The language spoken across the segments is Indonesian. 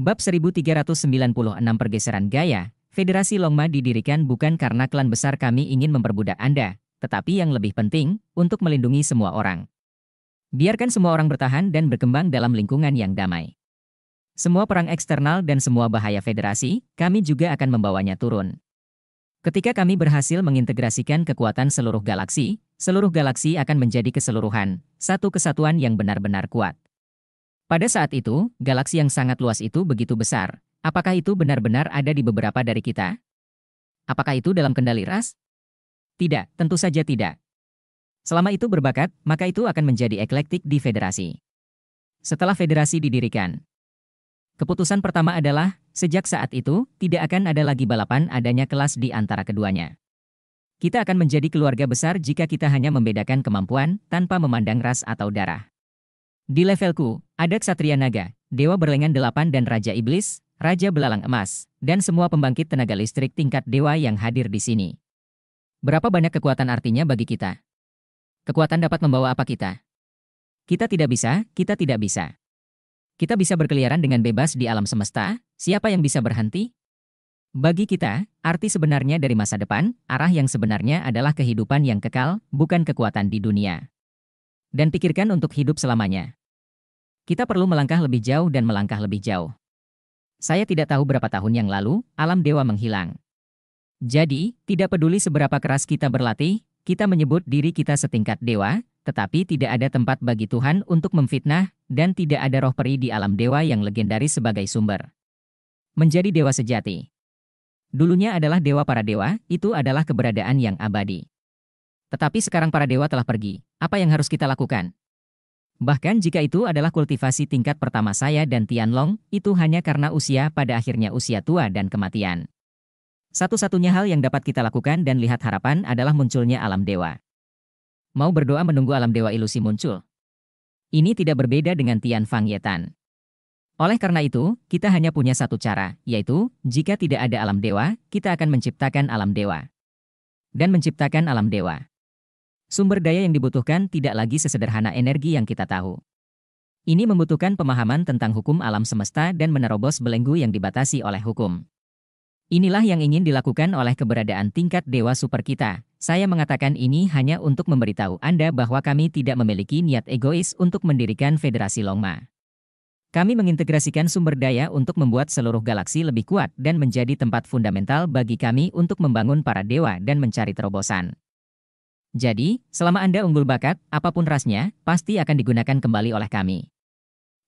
Bab 1396 Pergeseran Gaya, Federasi Longma didirikan bukan karena klan besar kami ingin memperbudak Anda, tetapi yang lebih penting, untuk melindungi semua orang. Biarkan semua orang bertahan dan berkembang dalam lingkungan yang damai. Semua perang eksternal dan semua bahaya federasi, kami juga akan membawanya turun. Ketika kami berhasil mengintegrasikan kekuatan seluruh galaksi, seluruh galaksi akan menjadi keseluruhan, satu kesatuan yang benar-benar kuat. Pada saat itu, galaksi yang sangat luas itu begitu besar. Apakah itu benar-benar ada di beberapa dari kita? Apakah itu dalam kendali ras? Tidak, tentu saja tidak. Selama itu berbakat, maka itu akan menjadi eklektik di federasi. Setelah federasi didirikan, keputusan pertama adalah, sejak saat itu, tidak akan ada lagi balapan adanya kelas di antara keduanya. Kita akan menjadi keluarga besar jika kita hanya membedakan kemampuan tanpa memandang ras atau darah. Di levelku, ada Ksatria Naga, Dewa Berlengan Delapan dan Raja Iblis, Raja Belalang Emas, dan semua pembangkit tenaga listrik tingkat dewa yang hadir di sini. Berapa banyak kekuatan artinya bagi kita? Kekuatan dapat membawa apa kita? Kita tidak bisa, kita tidak bisa. Kita bisa berkeliaran dengan bebas di alam semesta, siapa yang bisa berhenti? Bagi kita, arti sebenarnya dari masa depan, arah yang sebenarnya adalah kehidupan yang kekal, bukan kekuatan di dunia. Dan pikirkan untuk hidup selamanya. Kita perlu melangkah lebih jauh dan melangkah lebih jauh. Saya tidak tahu berapa tahun yang lalu, alam dewa menghilang. Jadi, tidak peduli seberapa keras kita berlatih, kita menyebut diri kita setingkat dewa, tetapi tidak ada tempat bagi Tuhan untuk memfitnah, dan tidak ada roh peri di alam dewa yang legendaris sebagai sumber. Menjadi dewa sejati. Dulunya adalah dewa para dewa, itu adalah keberadaan yang abadi. Tetapi sekarang para dewa telah pergi. Apa yang harus kita lakukan? Bahkan jika itu adalah kultivasi tingkat pertama saya dan Tianlong, itu hanya karena usia pada akhirnya usia tua dan kematian. Satu-satunya hal yang dapat kita lakukan dan lihat harapan adalah munculnya alam dewa. Mau berdoa menunggu alam dewa ilusi muncul. Ini tidak berbeda dengan Tian Fang Yetan. Oleh karena itu, kita hanya punya satu cara, yaitu, jika tidak ada alam dewa, kita akan menciptakan alam dewa. Dan menciptakan alam dewa. Sumber daya yang dibutuhkan tidak lagi sesederhana energi yang kita tahu. Ini membutuhkan pemahaman tentang hukum alam semesta dan menerobos belenggu yang dibatasi oleh hukum. Inilah yang ingin dilakukan oleh keberadaan tingkat dewa super kita. Saya mengatakan ini hanya untuk memberitahu Anda bahwa kami tidak memiliki niat egois untuk mendirikan Federasi Longma. Kami mengintegrasikan sumber daya untuk membuat seluruh galaksi lebih kuat dan menjadi tempat fundamental bagi kami untuk membangun para dewa dan mencari terobosan. Jadi, selama Anda unggul bakat, apapun rasnya, pasti akan digunakan kembali oleh kami.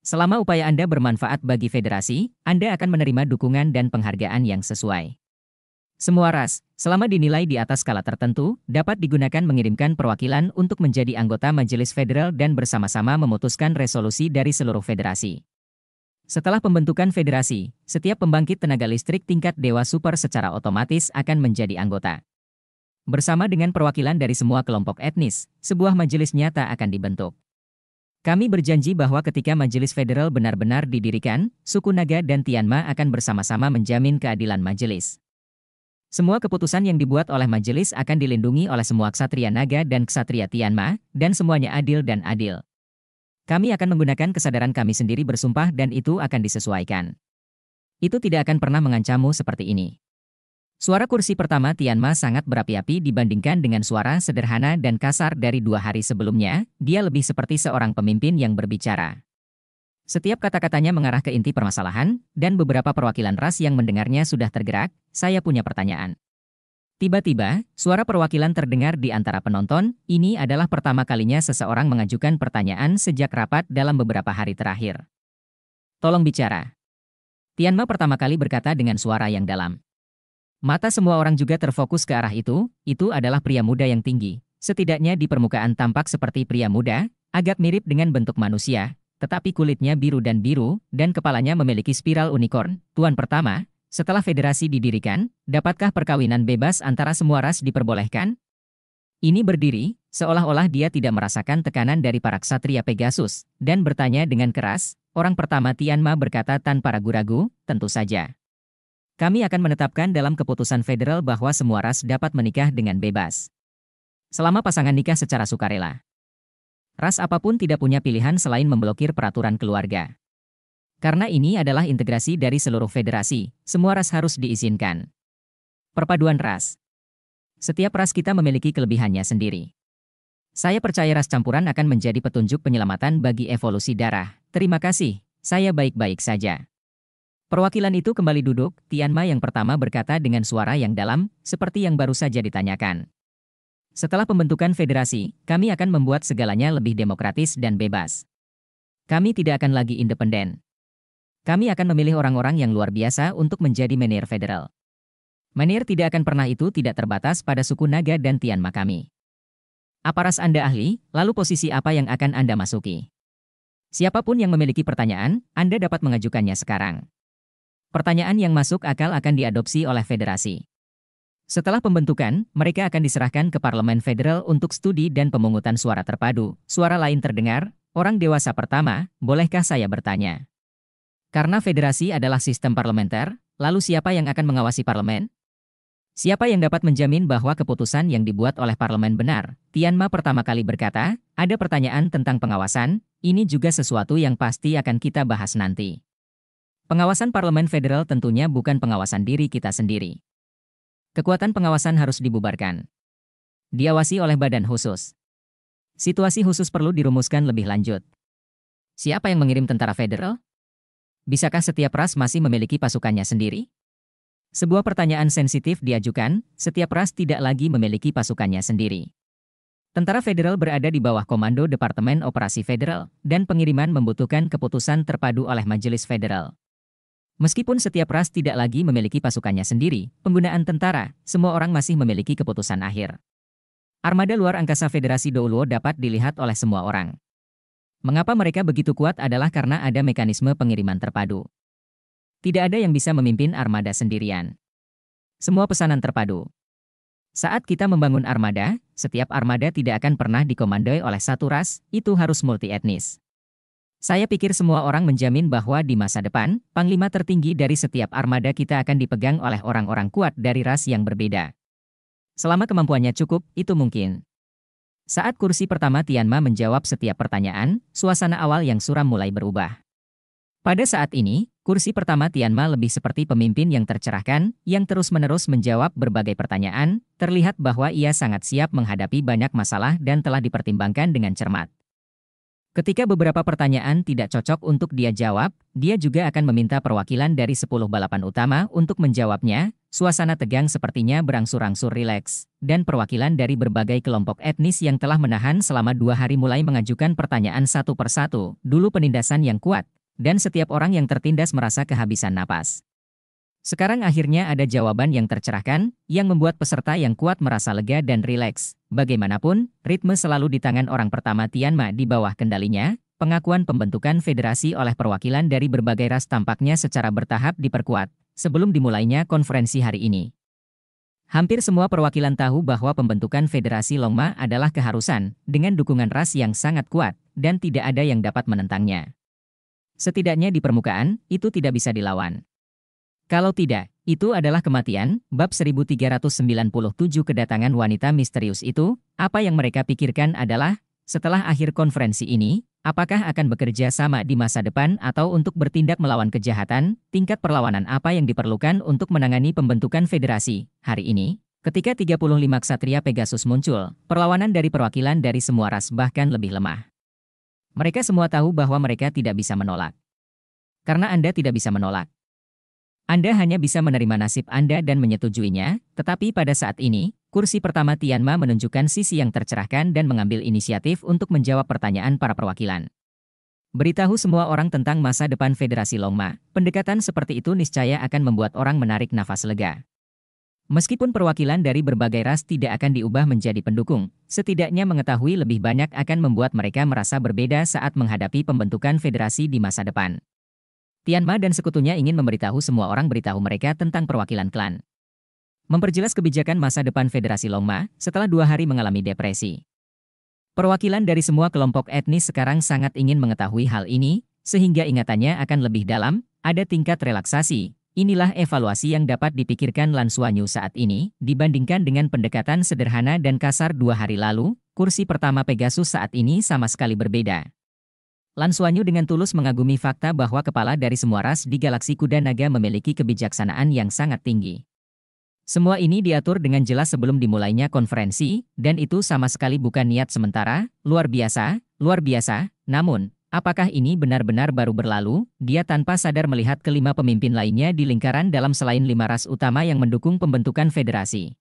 Selama upaya Anda bermanfaat bagi federasi, Anda akan menerima dukungan dan penghargaan yang sesuai. Semua ras, selama dinilai di atas skala tertentu, dapat digunakan mengirimkan perwakilan untuk menjadi anggota Majelis Federal dan bersama-sama memutuskan resolusi dari seluruh federasi. Setelah pembentukan federasi, setiap pembangkit tenaga listrik tingkat dewa super secara otomatis akan menjadi anggota. Bersama dengan perwakilan dari semua kelompok etnis, sebuah majelis nyata akan dibentuk. Kami berjanji bahwa ketika majelis federal benar-benar didirikan, suku Naga dan Tianma akan bersama-sama menjamin keadilan majelis. Semua keputusan yang dibuat oleh majelis akan dilindungi oleh semua ksatria Naga dan ksatria Tianma, dan semuanya adil dan adil. Kami akan menggunakan kesadaran kami sendiri bersumpah dan itu akan disesuaikan. Itu tidak akan pernah mengancammu seperti ini. Suara kursi pertama Tian Ma sangat berapi-api dibandingkan dengan suara sederhana dan kasar dari dua hari sebelumnya, dia lebih seperti seorang pemimpin yang berbicara. Setiap kata-katanya mengarah ke inti permasalahan, dan beberapa perwakilan ras yang mendengarnya sudah tergerak, saya punya pertanyaan. Tiba-tiba, suara perwakilan terdengar di antara penonton, ini adalah pertama kalinya seseorang mengajukan pertanyaan sejak rapat dalam beberapa hari terakhir. Tolong bicara. Tianma pertama kali berkata dengan suara yang dalam. Mata semua orang juga terfokus ke arah itu, itu adalah pria muda yang tinggi. Setidaknya di permukaan tampak seperti pria muda, agak mirip dengan bentuk manusia, tetapi kulitnya biru dan biru, dan kepalanya memiliki spiral unicorn. Tuan pertama, setelah federasi didirikan, dapatkah perkawinan bebas antara semua ras diperbolehkan? Ini berdiri, seolah-olah dia tidak merasakan tekanan dari para ksatria Pegasus, dan bertanya dengan keras, orang pertama Tianma berkata tanpa ragu-ragu, tentu saja. Kami akan menetapkan dalam keputusan federal bahwa semua ras dapat menikah dengan bebas. Selama pasangan nikah secara sukarela. Ras apapun tidak punya pilihan selain memblokir peraturan keluarga. Karena ini adalah integrasi dari seluruh federasi, semua ras harus diizinkan. Perpaduan ras. Setiap ras kita memiliki kelebihannya sendiri. Saya percaya ras campuran akan menjadi petunjuk penyelamatan bagi evolusi darah. Terima kasih, saya baik-baik saja. Perwakilan itu kembali duduk, Tianma yang pertama berkata dengan suara yang dalam, seperti yang baru saja ditanyakan. Setelah pembentukan federasi, kami akan membuat segalanya lebih demokratis dan bebas. Kami tidak akan lagi independen. Kami akan memilih orang-orang yang luar biasa untuk menjadi menir federal. Menir tidak akan pernah itu tidak terbatas pada suku Naga dan Tianma kami. Aparas Anda ahli, lalu posisi apa yang akan Anda masuki? Siapapun yang memiliki pertanyaan, Anda dapat mengajukannya sekarang. Pertanyaan yang masuk akal akan diadopsi oleh federasi. Setelah pembentukan, mereka akan diserahkan ke Parlemen Federal untuk studi dan pemungutan suara terpadu. Suara lain terdengar, orang dewasa pertama, bolehkah saya bertanya? Karena federasi adalah sistem parlementer, lalu siapa yang akan mengawasi parlemen? Siapa yang dapat menjamin bahwa keputusan yang dibuat oleh parlemen benar? Tianma pertama kali berkata, ada pertanyaan tentang pengawasan, ini juga sesuatu yang pasti akan kita bahas nanti. Pengawasan Parlemen Federal tentunya bukan pengawasan diri kita sendiri. Kekuatan pengawasan harus dibubarkan. Diawasi oleh badan khusus. Situasi khusus perlu dirumuskan lebih lanjut. Siapa yang mengirim tentara federal? Bisakah setiap ras masih memiliki pasukannya sendiri? Sebuah pertanyaan sensitif diajukan, setiap ras tidak lagi memiliki pasukannya sendiri. Tentara federal berada di bawah komando Departemen Operasi Federal, dan pengiriman membutuhkan keputusan terpadu oleh Majelis Federal. Meskipun setiap ras tidak lagi memiliki pasukannya sendiri, penggunaan tentara, semua orang masih memiliki keputusan akhir. Armada luar angkasa Federasi Douluo dapat dilihat oleh semua orang. Mengapa mereka begitu kuat adalah karena ada mekanisme pengiriman terpadu. Tidak ada yang bisa memimpin armada sendirian. Semua pesanan terpadu. Saat kita membangun armada, setiap armada tidak akan pernah dikomandoi oleh satu ras, itu harus multi etnis. Saya pikir semua orang menjamin bahwa di masa depan, panglima tertinggi dari setiap armada kita akan dipegang oleh orang-orang kuat dari ras yang berbeda. Selama kemampuannya cukup, itu mungkin. Saat kursi pertama Tianma menjawab setiap pertanyaan, suasana awal yang suram mulai berubah. Pada saat ini, kursi pertama Tianma lebih seperti pemimpin yang tercerahkan, yang terus-menerus menjawab berbagai pertanyaan, terlihat bahwa ia sangat siap menghadapi banyak masalah dan telah dipertimbangkan dengan cermat. Ketika beberapa pertanyaan tidak cocok untuk dia jawab, dia juga akan meminta perwakilan dari 10 balapan utama untuk menjawabnya. Suasana tegang sepertinya berangsur-angsur rileks, dan perwakilan dari berbagai kelompok etnis yang telah menahan selama dua hari mulai mengajukan pertanyaan satu persatu, dulu penindasan yang kuat, dan setiap orang yang tertindas merasa kehabisan napas. Sekarang akhirnya ada jawaban yang tercerahkan, yang membuat peserta yang kuat merasa lega dan rileks. Bagaimanapun, ritme selalu di tangan orang pertama Tianma di bawah kendalinya, pengakuan pembentukan federasi oleh perwakilan dari berbagai ras tampaknya secara bertahap diperkuat, sebelum dimulainya konferensi hari ini. Hampir semua perwakilan tahu bahwa pembentukan federasi Longma adalah keharusan, dengan dukungan ras yang sangat kuat, dan tidak ada yang dapat menentangnya. Setidaknya di permukaan, itu tidak bisa dilawan. Kalau tidak, itu adalah kematian, bab 1397 kedatangan wanita misterius itu, apa yang mereka pikirkan adalah, setelah akhir konferensi ini, apakah akan bekerja sama di masa depan atau untuk bertindak melawan kejahatan, tingkat perlawanan apa yang diperlukan untuk menangani pembentukan federasi, hari ini? Ketika 35 ksatria Pegasus muncul, perlawanan dari perwakilan dari semua ras bahkan lebih lemah. Mereka semua tahu bahwa mereka tidak bisa menolak. Karena Anda tidak bisa menolak, anda hanya bisa menerima nasib Anda dan menyetujuinya, tetapi pada saat ini, kursi pertama Tianma menunjukkan sisi yang tercerahkan dan mengambil inisiatif untuk menjawab pertanyaan para perwakilan. Beritahu semua orang tentang masa depan Federasi Longma, pendekatan seperti itu niscaya akan membuat orang menarik nafas lega. Meskipun perwakilan dari berbagai ras tidak akan diubah menjadi pendukung, setidaknya mengetahui lebih banyak akan membuat mereka merasa berbeda saat menghadapi pembentukan federasi di masa depan. Tian Ma dan sekutunya ingin memberitahu semua orang beritahu mereka tentang perwakilan klan. Memperjelas kebijakan masa depan Federasi Longma setelah dua hari mengalami depresi. Perwakilan dari semua kelompok etnis sekarang sangat ingin mengetahui hal ini, sehingga ingatannya akan lebih dalam, ada tingkat relaksasi. Inilah evaluasi yang dapat dipikirkan Lan Suanyu saat ini, dibandingkan dengan pendekatan sederhana dan kasar dua hari lalu, kursi pertama Pegasus saat ini sama sekali berbeda. Lansuanyu dengan tulus mengagumi fakta bahwa kepala dari semua ras di galaksi kuda naga memiliki kebijaksanaan yang sangat tinggi. Semua ini diatur dengan jelas sebelum dimulainya konferensi, dan itu sama sekali bukan niat sementara, luar biasa, luar biasa, namun, apakah ini benar-benar baru berlalu? Dia tanpa sadar melihat kelima pemimpin lainnya di lingkaran dalam selain lima ras utama yang mendukung pembentukan federasi.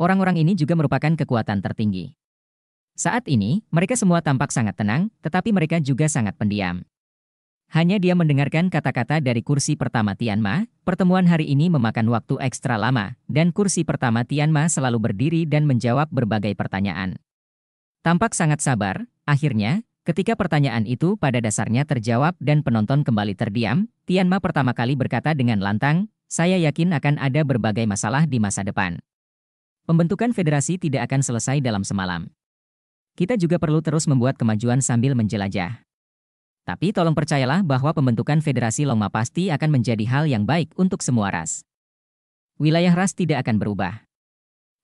Orang-orang ini juga merupakan kekuatan tertinggi. Saat ini, mereka semua tampak sangat tenang, tetapi mereka juga sangat pendiam. Hanya dia mendengarkan kata-kata dari kursi pertama Tian Ma. pertemuan hari ini memakan waktu ekstra lama, dan kursi pertama Tian Ma selalu berdiri dan menjawab berbagai pertanyaan. Tampak sangat sabar, akhirnya, Ketika pertanyaan itu pada dasarnya terjawab dan penonton kembali terdiam, Tian Ma pertama kali berkata dengan lantang, saya yakin akan ada berbagai masalah di masa depan. Pembentukan federasi tidak akan selesai dalam semalam kita juga perlu terus membuat kemajuan sambil menjelajah. Tapi tolong percayalah bahwa pembentukan federasi Longma pasti akan menjadi hal yang baik untuk semua ras. Wilayah ras tidak akan berubah.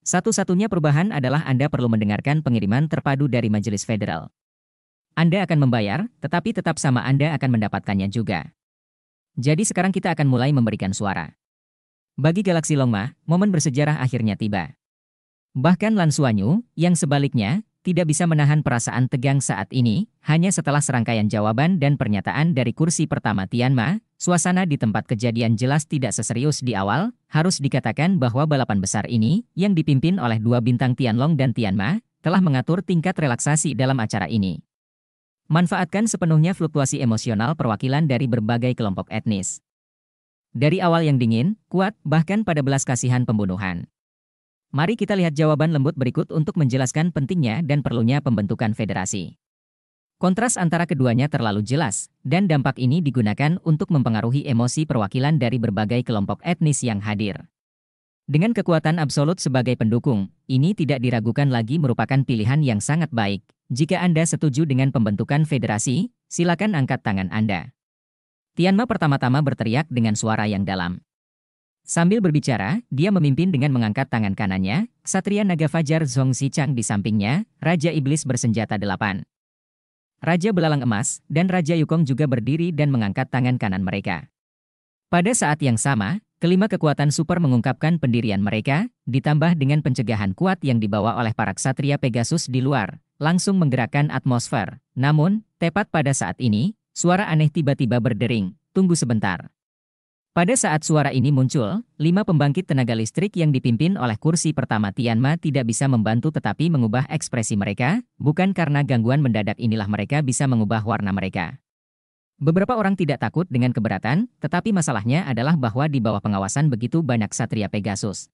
Satu-satunya perubahan adalah Anda perlu mendengarkan pengiriman terpadu dari Majelis Federal. Anda akan membayar, tetapi tetap sama Anda akan mendapatkannya juga. Jadi sekarang kita akan mulai memberikan suara. Bagi galaksi Longma, momen bersejarah akhirnya tiba. Bahkan Lan yang sebaliknya, tidak bisa menahan perasaan tegang saat ini, hanya setelah serangkaian jawaban dan pernyataan dari kursi pertama Tianma, suasana di tempat kejadian jelas tidak seserius di awal, harus dikatakan bahwa balapan besar ini, yang dipimpin oleh dua bintang Tianlong dan Tianma, telah mengatur tingkat relaksasi dalam acara ini. Manfaatkan sepenuhnya fluktuasi emosional perwakilan dari berbagai kelompok etnis. Dari awal yang dingin, kuat, bahkan pada belas kasihan pembunuhan. Mari kita lihat jawaban lembut berikut untuk menjelaskan pentingnya dan perlunya pembentukan federasi. Kontras antara keduanya terlalu jelas, dan dampak ini digunakan untuk mempengaruhi emosi perwakilan dari berbagai kelompok etnis yang hadir. Dengan kekuatan absolut sebagai pendukung, ini tidak diragukan lagi merupakan pilihan yang sangat baik. Jika Anda setuju dengan pembentukan federasi, silakan angkat tangan Anda. Tianma pertama-tama berteriak dengan suara yang dalam. Sambil berbicara, dia memimpin dengan mengangkat tangan kanannya, Satria Naga Fajar Zhong Chang di sampingnya, Raja Iblis bersenjata delapan. Raja Belalang Emas dan Raja Yukong juga berdiri dan mengangkat tangan kanan mereka. Pada saat yang sama, kelima kekuatan super mengungkapkan pendirian mereka, ditambah dengan pencegahan kuat yang dibawa oleh para ksatria Pegasus di luar, langsung menggerakkan atmosfer. Namun, tepat pada saat ini, suara aneh tiba-tiba berdering, tunggu sebentar. Pada saat suara ini muncul, lima pembangkit tenaga listrik yang dipimpin oleh kursi pertama Tianma tidak bisa membantu tetapi mengubah ekspresi mereka, bukan karena gangguan mendadak inilah mereka bisa mengubah warna mereka. Beberapa orang tidak takut dengan keberatan, tetapi masalahnya adalah bahwa di bawah pengawasan begitu banyak Satria Pegasus.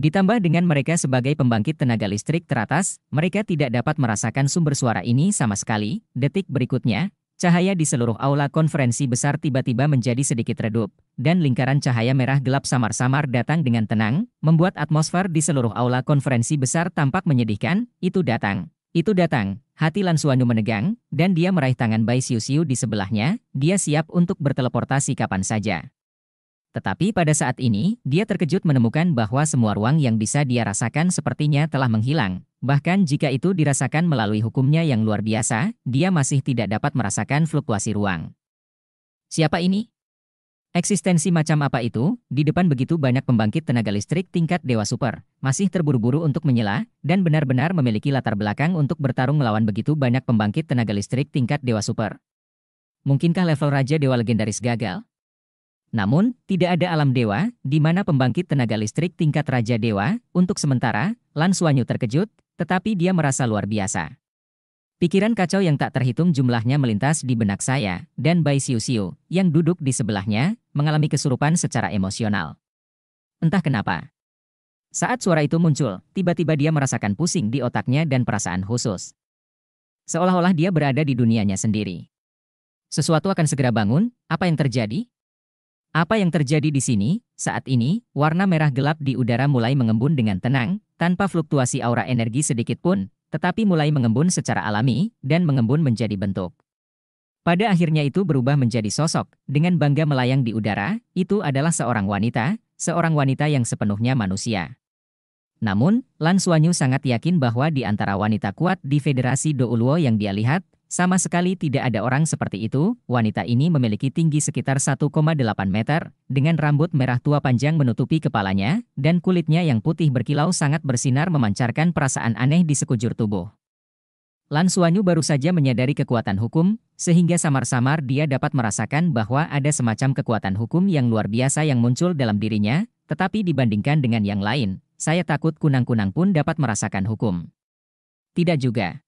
Ditambah dengan mereka sebagai pembangkit tenaga listrik teratas, mereka tidak dapat merasakan sumber suara ini sama sekali. Detik berikutnya, Cahaya di seluruh aula konferensi besar tiba-tiba menjadi sedikit redup, dan lingkaran cahaya merah gelap samar-samar datang dengan tenang, membuat atmosfer di seluruh aula konferensi besar tampak menyedihkan, itu datang. Itu datang, hati Lan menegang, dan dia meraih tangan Bai Siu Siu di sebelahnya, dia siap untuk berteleportasi kapan saja. Tetapi pada saat ini, dia terkejut menemukan bahwa semua ruang yang bisa dia rasakan sepertinya telah menghilang. Bahkan jika itu dirasakan melalui hukumnya yang luar biasa, dia masih tidak dapat merasakan fluktuasi ruang. Siapa ini? Eksistensi macam apa itu? Di depan begitu banyak pembangkit tenaga listrik tingkat dewa super, masih terburu-buru untuk menyela, dan benar-benar memiliki latar belakang untuk bertarung melawan begitu banyak pembangkit tenaga listrik tingkat dewa super. Mungkinkah level Raja Dewa Legendaris gagal? Namun, tidak ada alam dewa, di mana pembangkit tenaga listrik tingkat Raja Dewa, untuk sementara, Lan Suanyu terkejut, tetapi dia merasa luar biasa. Pikiran kacau yang tak terhitung jumlahnya melintas di benak saya, dan Bai Siu Siu, yang duduk di sebelahnya, mengalami kesurupan secara emosional. Entah kenapa. Saat suara itu muncul, tiba-tiba dia merasakan pusing di otaknya dan perasaan khusus. Seolah-olah dia berada di dunianya sendiri. Sesuatu akan segera bangun, apa yang terjadi? Apa yang terjadi di sini? Saat ini, warna merah gelap di udara mulai mengembun dengan tenang, tanpa fluktuasi aura energi sedikit pun, tetapi mulai mengembun secara alami dan mengembun menjadi bentuk. Pada akhirnya itu berubah menjadi sosok, dengan bangga melayang di udara, itu adalah seorang wanita, seorang wanita yang sepenuhnya manusia. Namun, Lan Suanyu sangat yakin bahwa di antara wanita kuat di Federasi Douluo yang dia lihat, sama sekali tidak ada orang seperti itu, wanita ini memiliki tinggi sekitar 1,8 meter, dengan rambut merah tua panjang menutupi kepalanya, dan kulitnya yang putih berkilau sangat bersinar memancarkan perasaan aneh di sekujur tubuh. Lan Suanyu baru saja menyadari kekuatan hukum, sehingga samar-samar dia dapat merasakan bahwa ada semacam kekuatan hukum yang luar biasa yang muncul dalam dirinya, tetapi dibandingkan dengan yang lain, saya takut kunang-kunang pun dapat merasakan hukum. Tidak juga.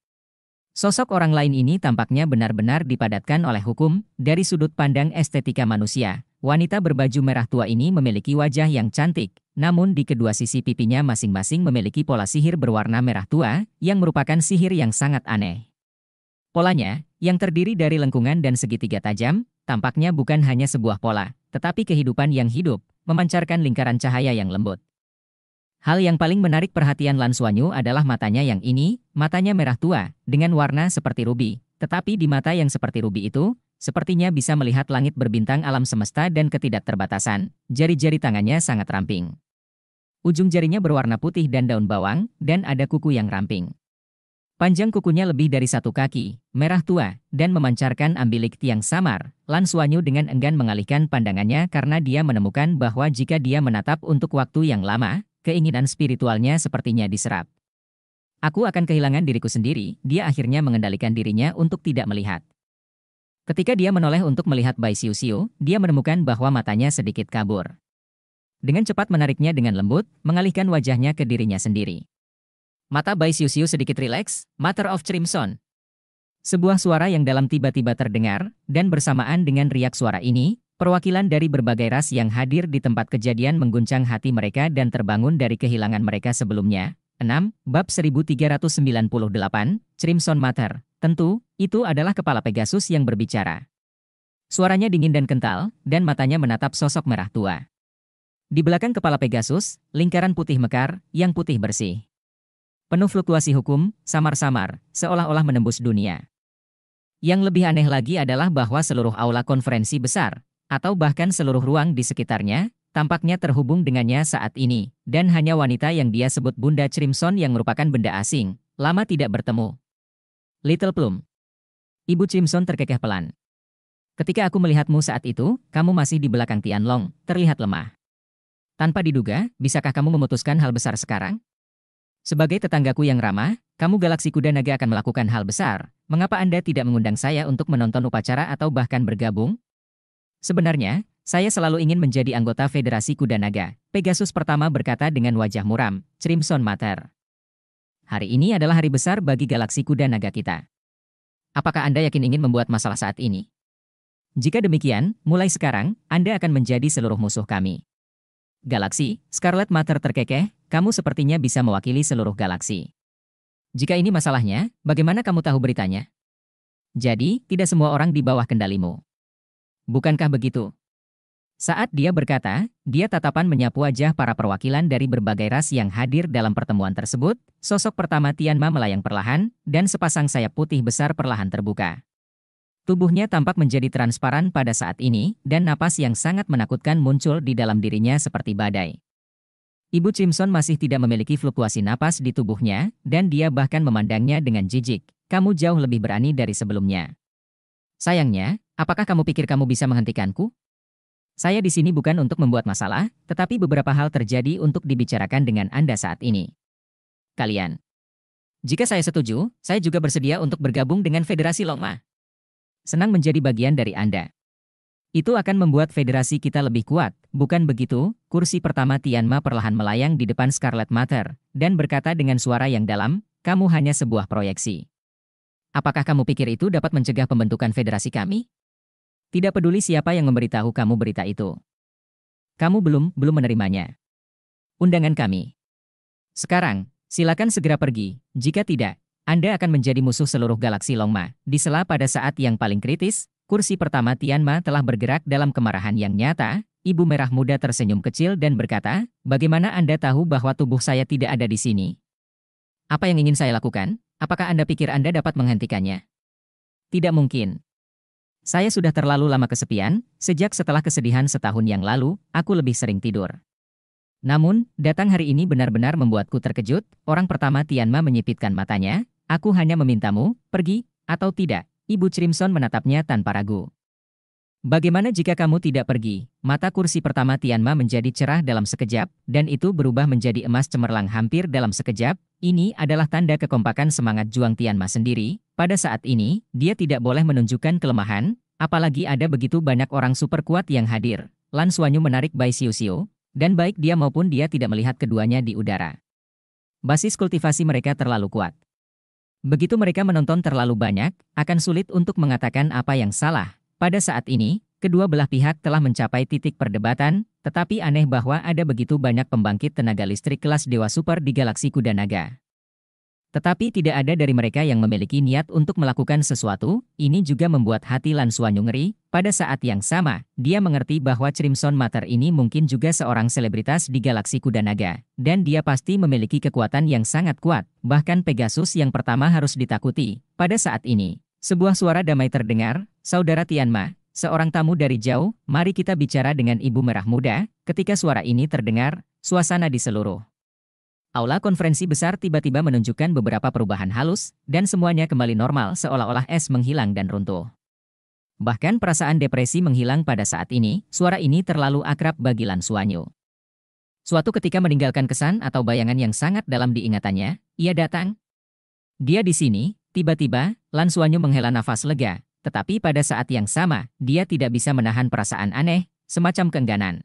Sosok orang lain ini tampaknya benar-benar dipadatkan oleh hukum, dari sudut pandang estetika manusia. Wanita berbaju merah tua ini memiliki wajah yang cantik, namun di kedua sisi pipinya masing-masing memiliki pola sihir berwarna merah tua, yang merupakan sihir yang sangat aneh. Polanya, yang terdiri dari lengkungan dan segitiga tajam, tampaknya bukan hanya sebuah pola, tetapi kehidupan yang hidup, memancarkan lingkaran cahaya yang lembut. Hal yang paling menarik perhatian Lan Suanyu adalah matanya yang ini, matanya merah tua, dengan warna seperti rubi. Tetapi di mata yang seperti rubi itu, sepertinya bisa melihat langit berbintang alam semesta dan ketidakterbatasan. Jari-jari tangannya sangat ramping. Ujung jarinya berwarna putih dan daun bawang, dan ada kuku yang ramping. Panjang kukunya lebih dari satu kaki, merah tua, dan memancarkan ambilik tiang samar. Lan Suanyu dengan enggan mengalihkan pandangannya karena dia menemukan bahwa jika dia menatap untuk waktu yang lama, Keinginan spiritualnya sepertinya diserap. Aku akan kehilangan diriku sendiri, dia akhirnya mengendalikan dirinya untuk tidak melihat. Ketika dia menoleh untuk melihat Bai Siu Siu, dia menemukan bahwa matanya sedikit kabur. Dengan cepat menariknya dengan lembut, mengalihkan wajahnya ke dirinya sendiri. Mata Bai Siu Siu sedikit rileks, Matter of Crimson. Sebuah suara yang dalam tiba-tiba terdengar, dan bersamaan dengan riak suara ini, Perwakilan dari berbagai ras yang hadir di tempat kejadian mengguncang hati mereka dan terbangun dari kehilangan mereka sebelumnya. 6. Bab 1398, Crimson Matter. Tentu, itu adalah kepala Pegasus yang berbicara. Suaranya dingin dan kental, dan matanya menatap sosok merah tua. Di belakang kepala Pegasus, lingkaran putih mekar, yang putih bersih. Penuh fluktuasi hukum, samar-samar, seolah-olah menembus dunia. Yang lebih aneh lagi adalah bahwa seluruh aula konferensi besar, atau bahkan seluruh ruang di sekitarnya, tampaknya terhubung dengannya saat ini, dan hanya wanita yang dia sebut Bunda Crimson yang merupakan benda asing, lama tidak bertemu. Little Plum. Ibu Crimson terkekeh pelan. Ketika aku melihatmu saat itu, kamu masih di belakang Tianlong, terlihat lemah. Tanpa diduga, bisakah kamu memutuskan hal besar sekarang? Sebagai tetanggaku yang ramah, kamu galaksi kuda naga akan melakukan hal besar. Mengapa Anda tidak mengundang saya untuk menonton upacara atau bahkan bergabung? Sebenarnya, saya selalu ingin menjadi anggota Federasi Kuda Naga, Pegasus pertama berkata dengan wajah muram, Crimson Mater. Hari ini adalah hari besar bagi galaksi kuda naga kita. Apakah Anda yakin ingin membuat masalah saat ini? Jika demikian, mulai sekarang, Anda akan menjadi seluruh musuh kami. Galaksi, Scarlet Mater terkekeh, kamu sepertinya bisa mewakili seluruh galaksi. Jika ini masalahnya, bagaimana kamu tahu beritanya? Jadi, tidak semua orang di bawah kendalimu bukankah begitu? Saat dia berkata, dia tatapan menyapu wajah para perwakilan dari berbagai ras yang hadir dalam pertemuan tersebut, sosok pertama Tian Ma melayang perlahan, dan sepasang sayap putih besar perlahan terbuka. Tubuhnya tampak menjadi transparan pada saat ini, dan napas yang sangat menakutkan muncul di dalam dirinya seperti badai. Ibu Simpson masih tidak memiliki fluktuasi napas di tubuhnya, dan dia bahkan memandangnya dengan jijik. Kamu jauh lebih berani dari sebelumnya. Sayangnya, Apakah kamu pikir kamu bisa menghentikanku? Saya di sini bukan untuk membuat masalah, tetapi beberapa hal terjadi untuk dibicarakan dengan Anda saat ini. Kalian. Jika saya setuju, saya juga bersedia untuk bergabung dengan Federasi Longma. Senang menjadi bagian dari Anda. Itu akan membuat federasi kita lebih kuat, bukan begitu? Kursi pertama Tianma perlahan melayang di depan Scarlet Matter, dan berkata dengan suara yang dalam, kamu hanya sebuah proyeksi. Apakah kamu pikir itu dapat mencegah pembentukan federasi kami? Tidak peduli siapa yang memberitahu kamu berita itu. Kamu belum, belum menerimanya. Undangan kami. Sekarang, silakan segera pergi. Jika tidak, Anda akan menjadi musuh seluruh galaksi Longma. Di sela pada saat yang paling kritis, kursi pertama Tianma telah bergerak dalam kemarahan yang nyata. Ibu merah muda tersenyum kecil dan berkata, Bagaimana Anda tahu bahwa tubuh saya tidak ada di sini? Apa yang ingin saya lakukan? Apakah Anda pikir Anda dapat menghentikannya? Tidak mungkin. Saya sudah terlalu lama kesepian, sejak setelah kesedihan setahun yang lalu, aku lebih sering tidur. Namun, datang hari ini benar-benar membuatku terkejut, orang pertama Tianma menyipitkan matanya, aku hanya memintamu, pergi, atau tidak, Ibu Crimson menatapnya tanpa ragu. Bagaimana jika kamu tidak pergi? Mata kursi pertama Tianma menjadi cerah dalam sekejap, dan itu berubah menjadi emas cemerlang hampir dalam sekejap, ini adalah tanda kekompakan semangat Juang Tianma sendiri. Pada saat ini, dia tidak boleh menunjukkan kelemahan, apalagi ada begitu banyak orang super kuat yang hadir. Lan Suanyu menarik Bai Xiu dan baik dia maupun dia tidak melihat keduanya di udara. Basis kultivasi mereka terlalu kuat. Begitu mereka menonton terlalu banyak, akan sulit untuk mengatakan apa yang salah. Pada saat ini, kedua belah pihak telah mencapai titik perdebatan, tetapi aneh bahwa ada begitu banyak pembangkit tenaga listrik kelas Dewa Super di galaksi Kuda Naga. Tetapi tidak ada dari mereka yang memiliki niat untuk melakukan sesuatu, ini juga membuat hati Lan Suanyu ngeri. Pada saat yang sama, dia mengerti bahwa Crimson Matter ini mungkin juga seorang selebritas di galaksi Kuda Naga, dan dia pasti memiliki kekuatan yang sangat kuat, bahkan Pegasus yang pertama harus ditakuti. Pada saat ini, sebuah suara damai terdengar, Saudara Tianma, Seorang tamu dari jauh, mari kita bicara dengan Ibu Merah Muda, ketika suara ini terdengar, suasana di seluruh. Aula konferensi besar tiba-tiba menunjukkan beberapa perubahan halus, dan semuanya kembali normal seolah-olah es menghilang dan runtuh. Bahkan perasaan depresi menghilang pada saat ini, suara ini terlalu akrab bagi Suanyu. Suatu ketika meninggalkan kesan atau bayangan yang sangat dalam diingatannya, ia datang. Dia di sini, tiba-tiba, Suanyu menghela nafas lega, tetapi pada saat yang sama, dia tidak bisa menahan perasaan aneh, semacam keengganan.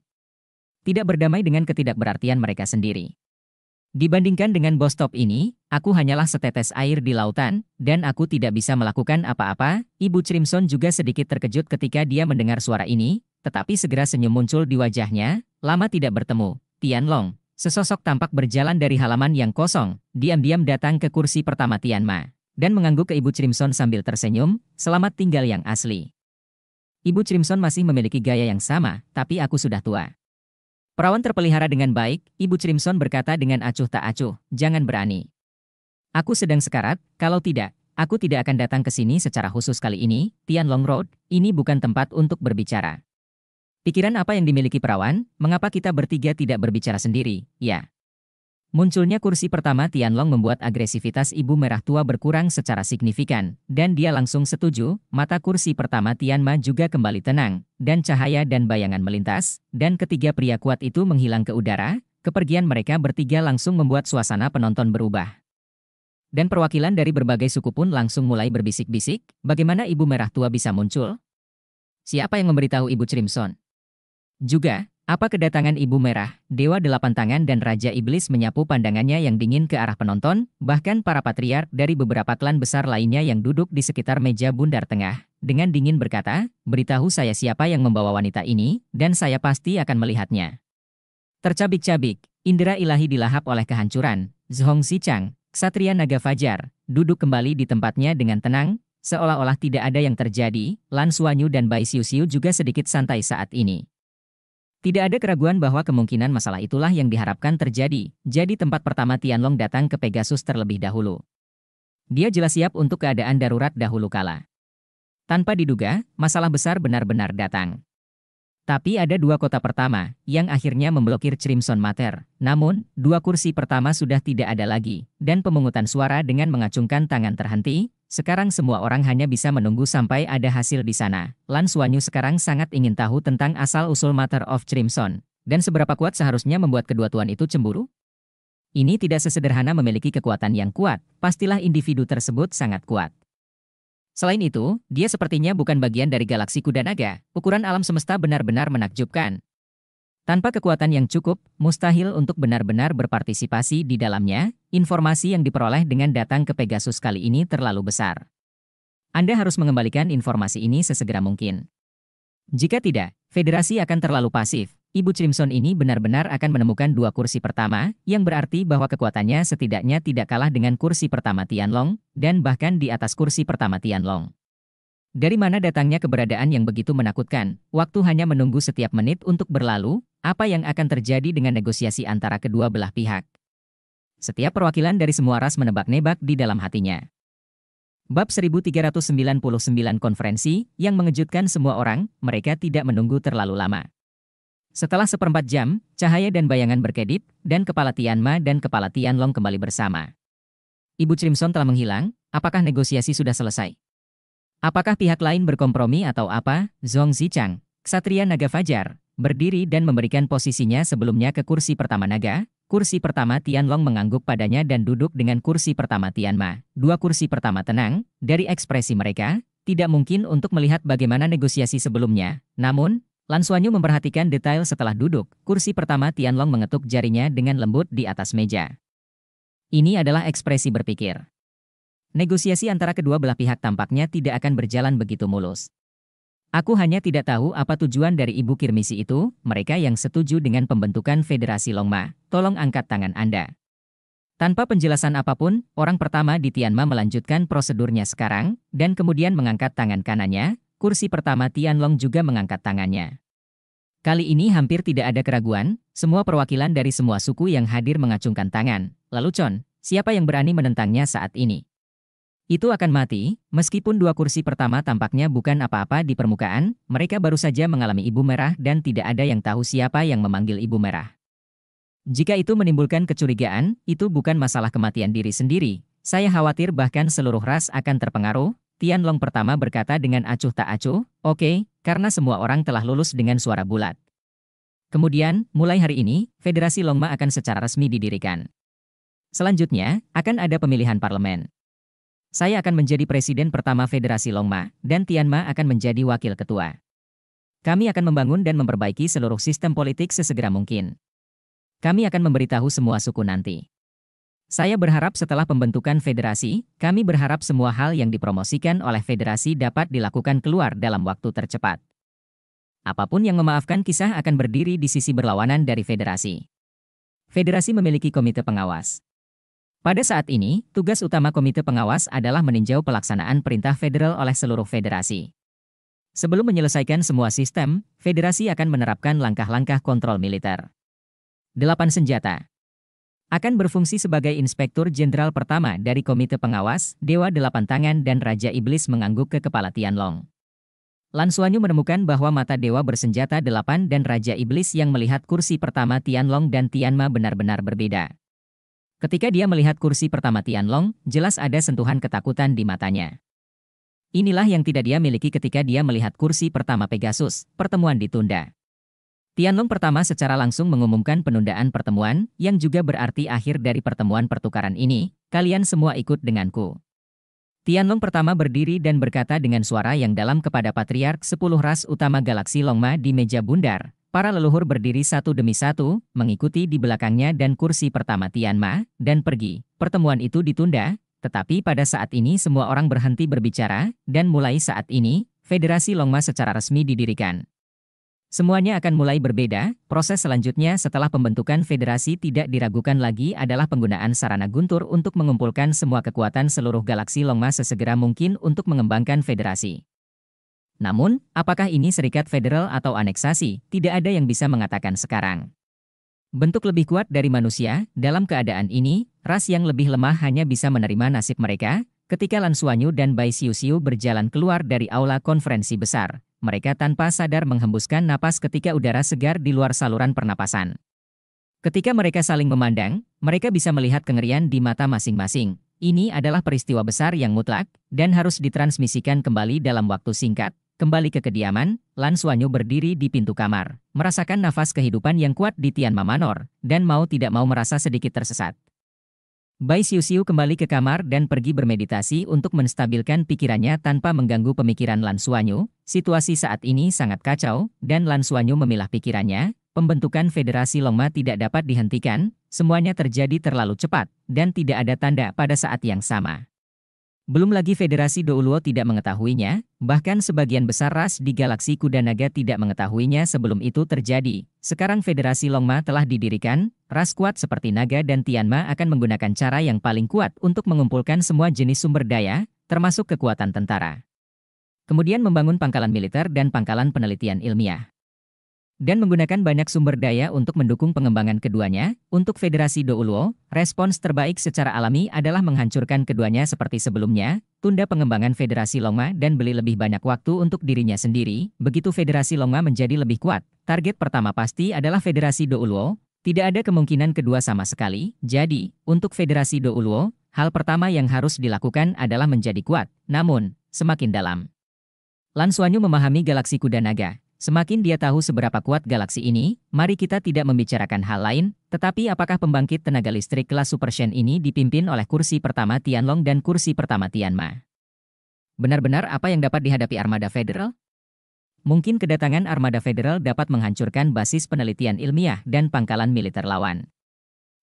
Tidak berdamai dengan ketidakberartian mereka sendiri. Dibandingkan dengan bos top ini, aku hanyalah setetes air di lautan, dan aku tidak bisa melakukan apa-apa. Ibu Crimson juga sedikit terkejut ketika dia mendengar suara ini, tetapi segera senyum muncul di wajahnya, lama tidak bertemu. Tian Long, sesosok tampak berjalan dari halaman yang kosong, diam-diam datang ke kursi pertama Tian Ma dan mengangguk ke Ibu Crimson sambil tersenyum, selamat tinggal yang asli. Ibu Crimson masih memiliki gaya yang sama, tapi aku sudah tua. Perawan terpelihara dengan baik, Ibu Crimson berkata dengan acuh tak acuh, jangan berani. Aku sedang sekarat, kalau tidak, aku tidak akan datang ke sini secara khusus kali ini, Tian Long Road, ini bukan tempat untuk berbicara. Pikiran apa yang dimiliki perawan, mengapa kita bertiga tidak berbicara sendiri, ya. Munculnya kursi pertama Tianlong membuat agresivitas ibu merah tua berkurang secara signifikan, dan dia langsung setuju, mata kursi pertama Tianma juga kembali tenang, dan cahaya dan bayangan melintas, dan ketiga pria kuat itu menghilang ke udara, kepergian mereka bertiga langsung membuat suasana penonton berubah. Dan perwakilan dari berbagai suku pun langsung mulai berbisik-bisik, bagaimana ibu merah tua bisa muncul? Siapa yang memberitahu ibu Crimson? Juga, apa kedatangan Ibu Merah, Dewa Delapan Tangan dan Raja Iblis menyapu pandangannya yang dingin ke arah penonton, bahkan para patriark dari beberapa klan besar lainnya yang duduk di sekitar meja bundar tengah, dengan dingin berkata, beritahu saya siapa yang membawa wanita ini, dan saya pasti akan melihatnya. Tercabik-cabik, Indra ilahi dilahap oleh kehancuran, Zhong Xichang, Satria Naga Fajar, duduk kembali di tempatnya dengan tenang, seolah-olah tidak ada yang terjadi, Lan Suanyu dan Bai Xiu Xiu juga sedikit santai saat ini. Tidak ada keraguan bahwa kemungkinan masalah itulah yang diharapkan terjadi, jadi tempat pertama Tianlong datang ke Pegasus terlebih dahulu. Dia jelas siap untuk keadaan darurat dahulu kala. Tanpa diduga, masalah besar benar-benar datang. Tapi ada dua kota pertama, yang akhirnya memblokir Crimson Mater. Namun, dua kursi pertama sudah tidak ada lagi, dan pemungutan suara dengan mengacungkan tangan terhenti, sekarang semua orang hanya bisa menunggu sampai ada hasil di sana. Lan Suanyu sekarang sangat ingin tahu tentang asal-usul Matter of Crimson. Dan seberapa kuat seharusnya membuat kedua tuan itu cemburu? Ini tidak sesederhana memiliki kekuatan yang kuat, pastilah individu tersebut sangat kuat. Selain itu, dia sepertinya bukan bagian dari galaksi kuda naga. Ukuran alam semesta benar-benar menakjubkan. Tanpa kekuatan yang cukup, mustahil untuk benar-benar berpartisipasi di dalamnya. Informasi yang diperoleh dengan datang ke Pegasus kali ini terlalu besar. Anda harus mengembalikan informasi ini sesegera mungkin. Jika tidak, federasi akan terlalu pasif. Ibu Crimson ini benar-benar akan menemukan dua kursi pertama, yang berarti bahwa kekuatannya setidaknya tidak kalah dengan kursi pertama Tianlong, dan bahkan di atas kursi pertama Tianlong. Dari mana datangnya keberadaan yang begitu menakutkan? Waktu hanya menunggu setiap menit untuk berlalu, apa yang akan terjadi dengan negosiasi antara kedua belah pihak? Setiap perwakilan dari semua ras menebak-nebak di dalam hatinya. Bab 1399 konferensi yang mengejutkan semua orang, mereka tidak menunggu terlalu lama. Setelah seperempat jam, cahaya dan bayangan berkedip, dan kepala Tianma dan kepala Tianlong kembali bersama. Ibu Crimson telah menghilang, apakah negosiasi sudah selesai? Apakah pihak lain berkompromi atau apa? Zhong Zichang, Ksatria Naga Fajar, berdiri dan memberikan posisinya sebelumnya ke kursi pertama naga, kursi pertama Tianlong mengangguk padanya dan duduk dengan kursi pertama Tianma. Dua kursi pertama tenang, dari ekspresi mereka, tidak mungkin untuk melihat bagaimana negosiasi sebelumnya. Namun, Lansuanyu memperhatikan detail setelah duduk, kursi pertama Tianlong mengetuk jarinya dengan lembut di atas meja. Ini adalah ekspresi berpikir. Negosiasi antara kedua belah pihak tampaknya tidak akan berjalan begitu mulus. Aku hanya tidak tahu apa tujuan dari Ibu Kirmisi itu, mereka yang setuju dengan pembentukan Federasi Longma, tolong angkat tangan Anda. Tanpa penjelasan apapun, orang pertama di Tianma melanjutkan prosedurnya sekarang, dan kemudian mengangkat tangan kanannya, kursi pertama Tianlong juga mengangkat tangannya. Kali ini hampir tidak ada keraguan, semua perwakilan dari semua suku yang hadir mengacungkan tangan. Lalu Chon, siapa yang berani menentangnya saat ini? Itu akan mati, meskipun dua kursi pertama tampaknya bukan apa-apa di permukaan, mereka baru saja mengalami ibu merah dan tidak ada yang tahu siapa yang memanggil ibu merah. Jika itu menimbulkan kecurigaan, itu bukan masalah kematian diri sendiri. Saya khawatir bahkan seluruh ras akan terpengaruh, Tian Long pertama berkata dengan acuh tak acuh, oke, okay, karena semua orang telah lulus dengan suara bulat. Kemudian, mulai hari ini, Federasi Longma akan secara resmi didirikan. Selanjutnya, akan ada pemilihan parlemen. Saya akan menjadi presiden pertama Federasi Longma, dan Tianma akan menjadi wakil ketua. Kami akan membangun dan memperbaiki seluruh sistem politik sesegera mungkin. Kami akan memberitahu semua suku nanti. Saya berharap setelah pembentukan federasi, kami berharap semua hal yang dipromosikan oleh federasi dapat dilakukan keluar dalam waktu tercepat. Apapun yang memaafkan kisah akan berdiri di sisi berlawanan dari federasi. Federasi memiliki komite pengawas. Pada saat ini, tugas utama Komite Pengawas adalah meninjau pelaksanaan perintah federal oleh seluruh federasi. Sebelum menyelesaikan semua sistem, federasi akan menerapkan langkah-langkah kontrol militer. 8. Senjata akan berfungsi sebagai inspektur jenderal pertama dari Komite Pengawas, Dewa Delapan Tangan dan Raja Iblis mengangguk ke kepala Tianlong. Lan Suanyu menemukan bahwa mata Dewa bersenjata delapan dan Raja Iblis yang melihat kursi pertama Tianlong dan Tianma benar-benar berbeda. Ketika dia melihat kursi pertama Tianlong, jelas ada sentuhan ketakutan di matanya. Inilah yang tidak dia miliki ketika dia melihat kursi pertama Pegasus, pertemuan ditunda. Tianlong pertama secara langsung mengumumkan penundaan pertemuan, yang juga berarti akhir dari pertemuan pertukaran ini, kalian semua ikut denganku. Tianlong pertama berdiri dan berkata dengan suara yang dalam kepada Patriark 10 ras utama galaksi Longma di meja bundar, Para leluhur berdiri satu demi satu, mengikuti di belakangnya dan kursi pertama Tianma dan pergi. Pertemuan itu ditunda, tetapi pada saat ini semua orang berhenti berbicara, dan mulai saat ini, Federasi Longma secara resmi didirikan. Semuanya akan mulai berbeda, proses selanjutnya setelah pembentukan federasi tidak diragukan lagi adalah penggunaan sarana guntur untuk mengumpulkan semua kekuatan seluruh galaksi Longma sesegera mungkin untuk mengembangkan federasi. Namun, apakah ini serikat federal atau aneksasi, tidak ada yang bisa mengatakan sekarang. Bentuk lebih kuat dari manusia, dalam keadaan ini, ras yang lebih lemah hanya bisa menerima nasib mereka, ketika Lan Suanyu dan Bai Siu Siu berjalan keluar dari aula konferensi besar. Mereka tanpa sadar menghembuskan napas ketika udara segar di luar saluran pernapasan. Ketika mereka saling memandang, mereka bisa melihat kengerian di mata masing-masing. Ini adalah peristiwa besar yang mutlak, dan harus ditransmisikan kembali dalam waktu singkat, Kembali ke kediaman, Lan Suanyu berdiri di pintu kamar, merasakan nafas kehidupan yang kuat di Tian Mamanor, dan mau tidak mau merasa sedikit tersesat. Bai Xiu Xiu kembali ke kamar dan pergi bermeditasi untuk menstabilkan pikirannya tanpa mengganggu pemikiran Lan Suanyu. Situasi saat ini sangat kacau, dan Lan Suanyu memilah pikirannya, pembentukan Federasi Longma tidak dapat dihentikan, semuanya terjadi terlalu cepat, dan tidak ada tanda pada saat yang sama. Belum lagi Federasi Douluo tidak mengetahuinya, bahkan sebagian besar ras di galaksi kuda naga tidak mengetahuinya sebelum itu terjadi. Sekarang Federasi Longma telah didirikan, ras kuat seperti naga dan Tianma akan menggunakan cara yang paling kuat untuk mengumpulkan semua jenis sumber daya, termasuk kekuatan tentara. Kemudian membangun pangkalan militer dan pangkalan penelitian ilmiah dan menggunakan banyak sumber daya untuk mendukung pengembangan keduanya. Untuk Federasi Douluo, respons terbaik secara alami adalah menghancurkan keduanya seperti sebelumnya, tunda pengembangan Federasi Longma dan beli lebih banyak waktu untuk dirinya sendiri. Begitu Federasi Longma menjadi lebih kuat, target pertama pasti adalah Federasi Douluo. Tidak ada kemungkinan kedua sama sekali. Jadi, untuk Federasi Douluo, hal pertama yang harus dilakukan adalah menjadi kuat, namun, semakin dalam. Lan Suanyu memahami galaksi kuda naga, Semakin dia tahu seberapa kuat galaksi ini, mari kita tidak membicarakan hal lain, tetapi apakah pembangkit tenaga listrik kelas Super Shen ini dipimpin oleh kursi pertama Tianlong dan kursi pertama Tianma? Benar-benar apa yang dapat dihadapi armada federal? Mungkin kedatangan armada federal dapat menghancurkan basis penelitian ilmiah dan pangkalan militer lawan.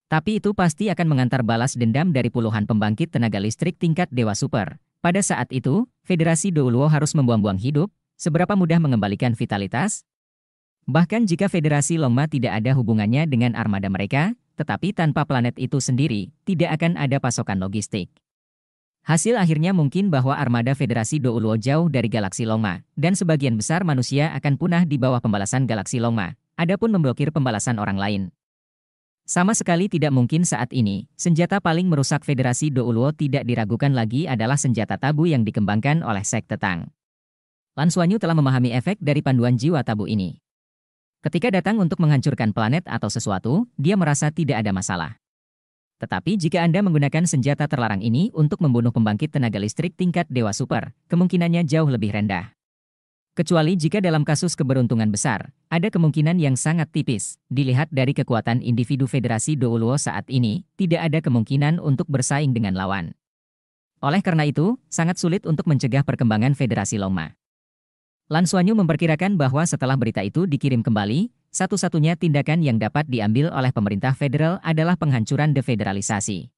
Tapi itu pasti akan mengantar balas dendam dari puluhan pembangkit tenaga listrik tingkat Dewa Super. Pada saat itu, Federasi Douluo harus membuang-buang hidup, Seberapa mudah mengembalikan vitalitas? Bahkan jika Federasi Longma tidak ada hubungannya dengan armada mereka, tetapi tanpa planet itu sendiri, tidak akan ada pasokan logistik. Hasil akhirnya mungkin bahwa armada Federasi Douluo jauh dari galaksi Longma, dan sebagian besar manusia akan punah di bawah pembalasan galaksi Longma, adapun memblokir pembalasan orang lain. Sama sekali tidak mungkin saat ini, senjata paling merusak Federasi Douluo tidak diragukan lagi adalah senjata tabu yang dikembangkan oleh Sekte Tang. Lan Suanyu telah memahami efek dari panduan jiwa tabu ini. Ketika datang untuk menghancurkan planet atau sesuatu, dia merasa tidak ada masalah. Tetapi jika Anda menggunakan senjata terlarang ini untuk membunuh pembangkit tenaga listrik tingkat Dewa Super, kemungkinannya jauh lebih rendah. Kecuali jika dalam kasus keberuntungan besar, ada kemungkinan yang sangat tipis. Dilihat dari kekuatan individu Federasi Douluo saat ini, tidak ada kemungkinan untuk bersaing dengan lawan. Oleh karena itu, sangat sulit untuk mencegah perkembangan Federasi Longma. Lan Suanyu memperkirakan bahwa setelah berita itu dikirim kembali, satu-satunya tindakan yang dapat diambil oleh pemerintah federal adalah penghancuran defederalisasi.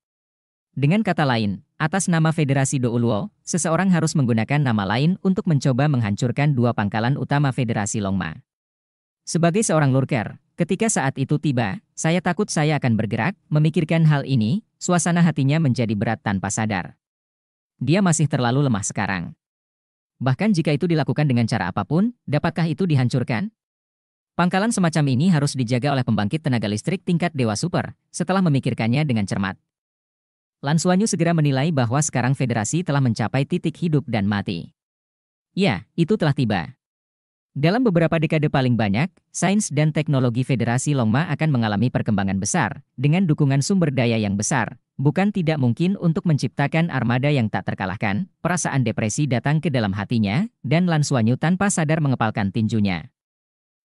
Dengan kata lain, atas nama Federasi Douluo, seseorang harus menggunakan nama lain untuk mencoba menghancurkan dua pangkalan utama Federasi Longma. Sebagai seorang lurker, ketika saat itu tiba, saya takut saya akan bergerak, memikirkan hal ini, suasana hatinya menjadi berat tanpa sadar. Dia masih terlalu lemah sekarang. Bahkan jika itu dilakukan dengan cara apapun, dapatkah itu dihancurkan? Pangkalan semacam ini harus dijaga oleh pembangkit tenaga listrik tingkat dewa super, setelah memikirkannya dengan cermat. Lansuanyu segera menilai bahwa sekarang federasi telah mencapai titik hidup dan mati. Ya, itu telah tiba. Dalam beberapa dekade paling banyak, sains dan teknologi Federasi Longma akan mengalami perkembangan besar, dengan dukungan sumber daya yang besar, Bukan tidak mungkin untuk menciptakan armada yang tak terkalahkan, perasaan depresi datang ke dalam hatinya, dan Lansuanyu tanpa sadar mengepalkan tinjunya.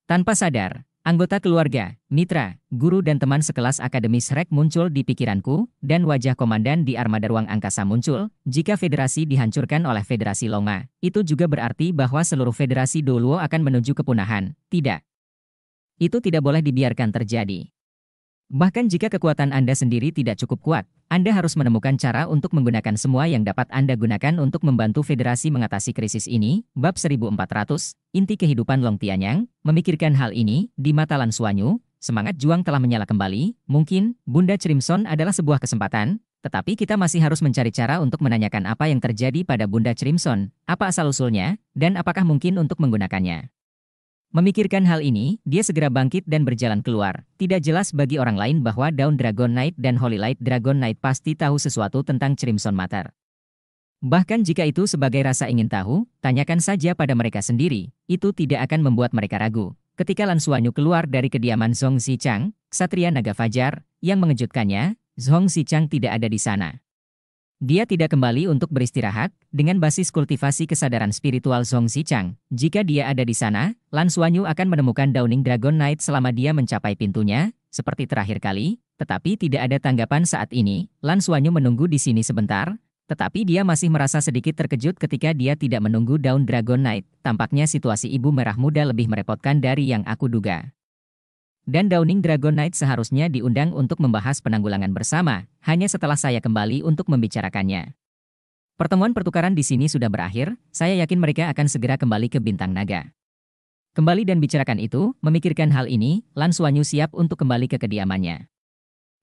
Tanpa sadar, anggota keluarga, mitra, guru dan teman sekelas akademis Rek muncul di pikiranku, dan wajah komandan di armada ruang angkasa muncul, jika federasi dihancurkan oleh federasi Longa, itu juga berarti bahwa seluruh federasi Doluo akan menuju kepunahan, tidak. Itu tidak boleh dibiarkan terjadi. Bahkan jika kekuatan Anda sendiri tidak cukup kuat, Anda harus menemukan cara untuk menggunakan semua yang dapat Anda gunakan untuk membantu federasi mengatasi krisis ini. Bab 1400, Inti Kehidupan Long Tianyang, memikirkan hal ini, di mata Lan Suanyu, semangat juang telah menyala kembali, mungkin, Bunda Crimson adalah sebuah kesempatan, tetapi kita masih harus mencari cara untuk menanyakan apa yang terjadi pada Bunda Crimson, apa asal-usulnya, dan apakah mungkin untuk menggunakannya. Memikirkan hal ini, dia segera bangkit dan berjalan keluar. Tidak jelas bagi orang lain bahwa Daun Dragon Knight dan Holy Light Dragon Knight pasti tahu sesuatu tentang Crimson Matter. Bahkan jika itu sebagai rasa ingin tahu, tanyakan saja pada mereka sendiri, itu tidak akan membuat mereka ragu. Ketika Lan Suanyu keluar dari kediaman Zhong Xichang, Satria Naga Fajar, yang mengejutkannya, Zhong Xichang tidak ada di sana. Dia tidak kembali untuk beristirahat, dengan basis kultivasi kesadaran spiritual Zong Zichang. Jika dia ada di sana, Lan Suanyu akan menemukan Downing Dragon Knight selama dia mencapai pintunya, seperti terakhir kali, tetapi tidak ada tanggapan saat ini. Lan Suanyu menunggu di sini sebentar, tetapi dia masih merasa sedikit terkejut ketika dia tidak menunggu Down Dragon Knight. Tampaknya situasi ibu merah muda lebih merepotkan dari yang aku duga. Dan Downing Dragon Knight seharusnya diundang untuk membahas penanggulangan bersama, hanya setelah saya kembali untuk membicarakannya. Pertemuan pertukaran di sini sudah berakhir, saya yakin mereka akan segera kembali ke Bintang Naga. Kembali dan bicarakan itu, memikirkan hal ini, Lan Suanyu siap untuk kembali ke kediamannya.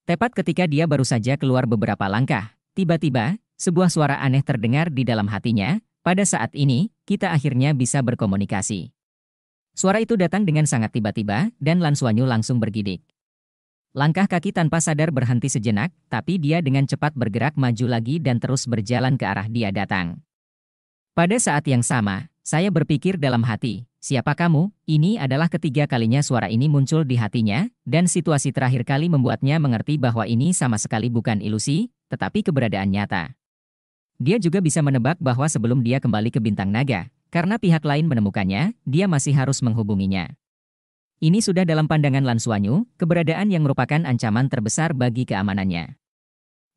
Tepat ketika dia baru saja keluar beberapa langkah, tiba-tiba, sebuah suara aneh terdengar di dalam hatinya, pada saat ini, kita akhirnya bisa berkomunikasi. Suara itu datang dengan sangat tiba-tiba, dan Lansuanyu langsung bergidik. Langkah kaki tanpa sadar berhenti sejenak, tapi dia dengan cepat bergerak maju lagi dan terus berjalan ke arah dia datang. Pada saat yang sama, saya berpikir dalam hati, siapa kamu? Ini adalah ketiga kalinya suara ini muncul di hatinya, dan situasi terakhir kali membuatnya mengerti bahwa ini sama sekali bukan ilusi, tetapi keberadaan nyata. Dia juga bisa menebak bahwa sebelum dia kembali ke bintang naga, karena pihak lain menemukannya, dia masih harus menghubunginya. Ini sudah dalam pandangan Lansuanyu, keberadaan yang merupakan ancaman terbesar bagi keamanannya.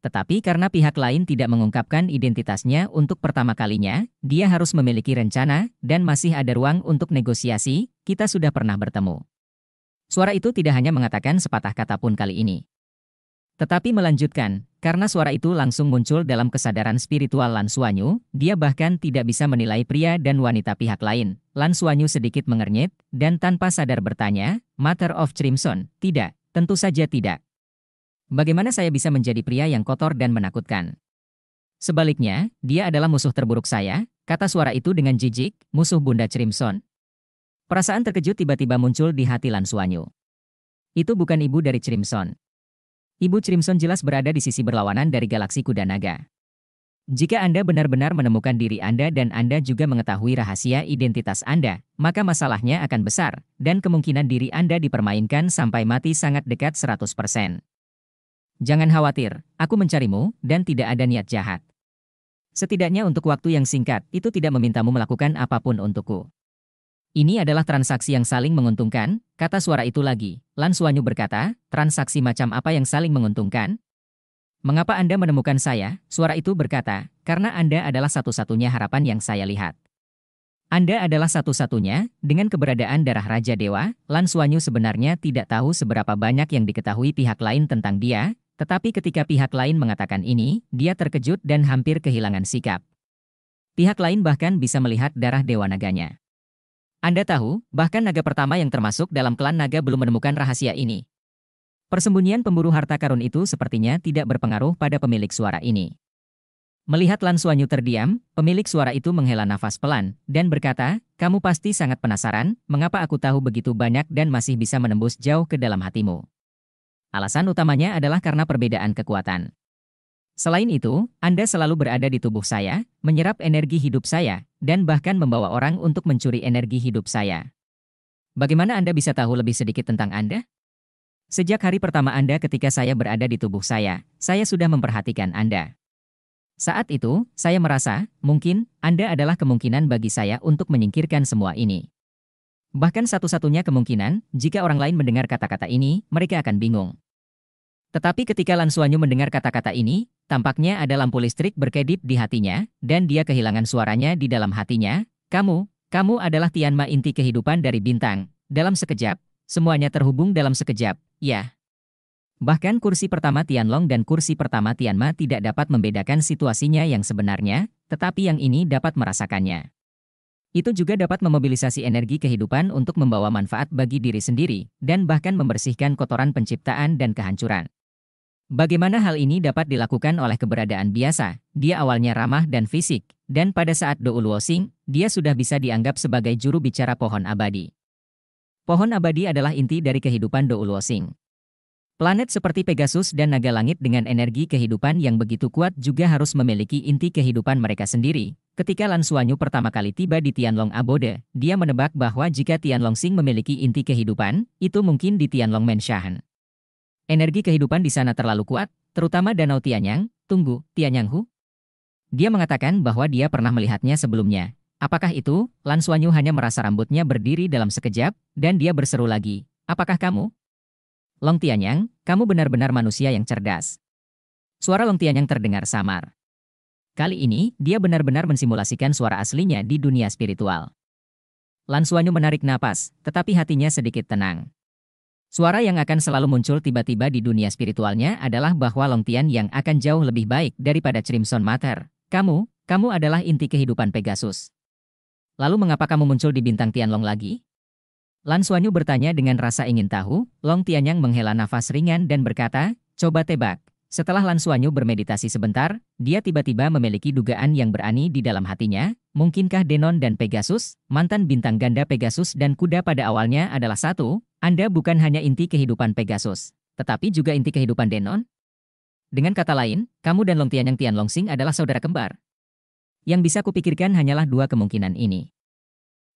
Tetapi karena pihak lain tidak mengungkapkan identitasnya untuk pertama kalinya, dia harus memiliki rencana dan masih ada ruang untuk negosiasi, kita sudah pernah bertemu. Suara itu tidak hanya mengatakan sepatah kata pun kali ini. Tetapi melanjutkan, karena suara itu langsung muncul dalam kesadaran spiritual Lan Suanyu, dia bahkan tidak bisa menilai pria dan wanita pihak lain. Lan Suanyu sedikit mengernyit, dan tanpa sadar bertanya, Matter of Crimson, tidak, tentu saja tidak. Bagaimana saya bisa menjadi pria yang kotor dan menakutkan? Sebaliknya, dia adalah musuh terburuk saya, kata suara itu dengan jijik, musuh Bunda Crimson. Perasaan terkejut tiba-tiba muncul di hati Lan Suanyu. Itu bukan ibu dari Crimson. Ibu Crimson jelas berada di sisi berlawanan dari galaksi kuda naga. Jika Anda benar-benar menemukan diri Anda dan Anda juga mengetahui rahasia identitas Anda, maka masalahnya akan besar, dan kemungkinan diri Anda dipermainkan sampai mati sangat dekat 100%. Jangan khawatir, aku mencarimu, dan tidak ada niat jahat. Setidaknya untuk waktu yang singkat, itu tidak memintamu melakukan apapun untukku. Ini adalah transaksi yang saling menguntungkan, kata suara itu lagi. Lan Suanyu berkata, transaksi macam apa yang saling menguntungkan? Mengapa Anda menemukan saya? Suara itu berkata, karena Anda adalah satu-satunya harapan yang saya lihat. Anda adalah satu-satunya, dengan keberadaan darah Raja Dewa, Lan Suanyu sebenarnya tidak tahu seberapa banyak yang diketahui pihak lain tentang dia, tetapi ketika pihak lain mengatakan ini, dia terkejut dan hampir kehilangan sikap. Pihak lain bahkan bisa melihat darah Dewa Naganya. Anda tahu, bahkan naga pertama yang termasuk dalam klan naga belum menemukan rahasia ini. Persembunyian pemburu harta karun itu sepertinya tidak berpengaruh pada pemilik suara ini. Melihat Lan Suanyu terdiam, pemilik suara itu menghela nafas pelan dan berkata, kamu pasti sangat penasaran mengapa aku tahu begitu banyak dan masih bisa menembus jauh ke dalam hatimu. Alasan utamanya adalah karena perbedaan kekuatan. Selain itu, Anda selalu berada di tubuh saya, menyerap energi hidup saya, dan bahkan membawa orang untuk mencuri energi hidup saya. Bagaimana Anda bisa tahu lebih sedikit tentang Anda? Sejak hari pertama Anda ketika saya berada di tubuh saya, saya sudah memperhatikan Anda. Saat itu, saya merasa, mungkin, Anda adalah kemungkinan bagi saya untuk menyingkirkan semua ini. Bahkan satu-satunya kemungkinan, jika orang lain mendengar kata-kata ini, mereka akan bingung. Tetapi ketika Lan mendengar kata-kata ini, tampaknya ada lampu listrik berkedip di hatinya, dan dia kehilangan suaranya di dalam hatinya, kamu, kamu adalah Tianma inti kehidupan dari bintang. Dalam sekejap, semuanya terhubung dalam sekejap, ya. Bahkan kursi pertama Tianlong dan kursi pertama Tianma tidak dapat membedakan situasinya yang sebenarnya, tetapi yang ini dapat merasakannya. Itu juga dapat memobilisasi energi kehidupan untuk membawa manfaat bagi diri sendiri, dan bahkan membersihkan kotoran penciptaan dan kehancuran. Bagaimana hal ini dapat dilakukan oleh keberadaan biasa, dia awalnya ramah dan fisik, dan pada saat Douluosing, dia sudah bisa dianggap sebagai juru bicara pohon abadi. Pohon abadi adalah inti dari kehidupan Douluosing. Planet seperti Pegasus dan naga langit dengan energi kehidupan yang begitu kuat juga harus memiliki inti kehidupan mereka sendiri. Ketika Lan Suanyu pertama kali tiba di Tianlong Abode, dia menebak bahwa jika Tianlong Sing memiliki inti kehidupan, itu mungkin di Tianlong Menshahan. Energi kehidupan di sana terlalu kuat, terutama Danau Tianyang, Tunggu, Tianyang Tianyanghu. Dia mengatakan bahwa dia pernah melihatnya sebelumnya. Apakah itu? Lan Suanyu hanya merasa rambutnya berdiri dalam sekejap, dan dia berseru lagi. Apakah kamu? Long Tianyang, kamu benar-benar manusia yang cerdas. Suara Long Tianyang terdengar samar. Kali ini, dia benar-benar mensimulasikan suara aslinya di dunia spiritual. Lan Suanyu menarik napas, tetapi hatinya sedikit tenang. Suara yang akan selalu muncul tiba-tiba di dunia spiritualnya adalah bahwa Long Tian yang akan jauh lebih baik daripada Crimson Matter. Kamu, kamu adalah inti kehidupan Pegasus. Lalu mengapa kamu muncul di bintang Tianlong lagi? Lan Suanyu bertanya dengan rasa ingin tahu, Long Tian yang menghela nafas ringan dan berkata, coba tebak, setelah Lansuanyu bermeditasi sebentar, dia tiba-tiba memiliki dugaan yang berani di dalam hatinya, mungkinkah Denon dan Pegasus, mantan bintang ganda Pegasus dan kuda pada awalnya adalah satu, Anda bukan hanya inti kehidupan Pegasus, tetapi juga inti kehidupan Denon? Dengan kata lain, kamu dan Long Tian yang Tian Sing adalah saudara kembar. Yang bisa kupikirkan hanyalah dua kemungkinan ini.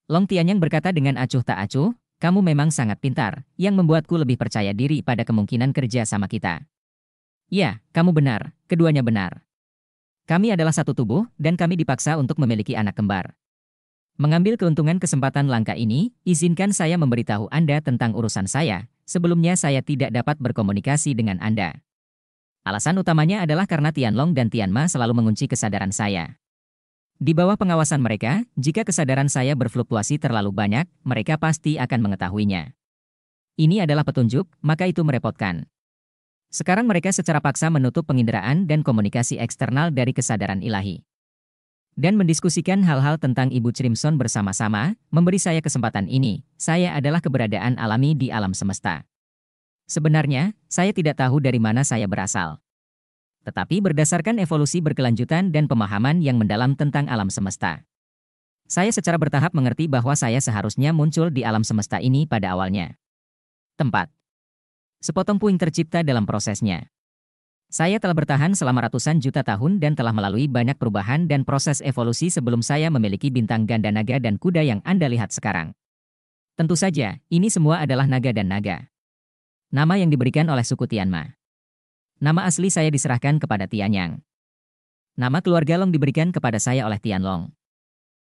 Long Tian yang berkata dengan acuh tak acuh, kamu memang sangat pintar, yang membuatku lebih percaya diri pada kemungkinan kerja sama kita. Ya, kamu benar, keduanya benar. Kami adalah satu tubuh, dan kami dipaksa untuk memiliki anak kembar. Mengambil keuntungan kesempatan langka ini, izinkan saya memberitahu Anda tentang urusan saya. Sebelumnya saya tidak dapat berkomunikasi dengan Anda. Alasan utamanya adalah karena Tianlong dan Tianma selalu mengunci kesadaran saya. Di bawah pengawasan mereka, jika kesadaran saya berfluktuasi terlalu banyak, mereka pasti akan mengetahuinya. Ini adalah petunjuk, maka itu merepotkan. Sekarang mereka secara paksa menutup penginderaan dan komunikasi eksternal dari kesadaran ilahi. Dan mendiskusikan hal-hal tentang Ibu Crimson bersama-sama, memberi saya kesempatan ini, saya adalah keberadaan alami di alam semesta. Sebenarnya, saya tidak tahu dari mana saya berasal. Tetapi berdasarkan evolusi berkelanjutan dan pemahaman yang mendalam tentang alam semesta. Saya secara bertahap mengerti bahwa saya seharusnya muncul di alam semesta ini pada awalnya. Tempat Sepotong puing tercipta dalam prosesnya. Saya telah bertahan selama ratusan juta tahun dan telah melalui banyak perubahan dan proses evolusi sebelum saya memiliki bintang ganda naga dan kuda yang Anda lihat sekarang. Tentu saja, ini semua adalah naga dan naga. Nama yang diberikan oleh suku Tianma. Nama asli saya diserahkan kepada Tianyang. Nama keluarga Long diberikan kepada saya oleh Tianlong.